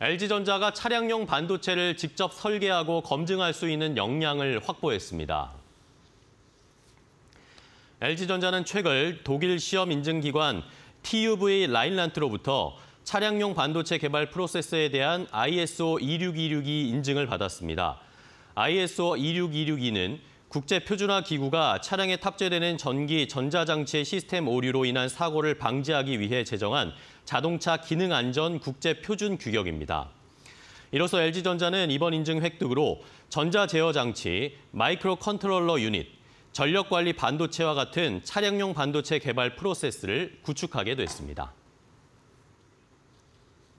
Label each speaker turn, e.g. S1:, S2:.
S1: LG전자가 차량용 반도체를 직접 설계하고 검증할 수 있는 역량을 확보했습니다. LG전자는 최근 독일 시험 인증기관 TUV 라인란트로부터 차량용 반도체 개발 프로세스에 대한 ISO 26262 인증을 받았습니다. ISO 26262는 국제표준화기구가 차량에 탑재되는 전기, 전자장치의 시스템 오류로 인한 사고를 방지하기 위해 제정한 자동차 기능안전 국제표준 규격입니다. 이로써 LG전자는 이번 인증 획득으로 전자제어장치, 마이크로 컨트롤러 유닛, 전력관리 반도체와 같은 차량용 반도체 개발 프로세스를 구축하게 됐습니다.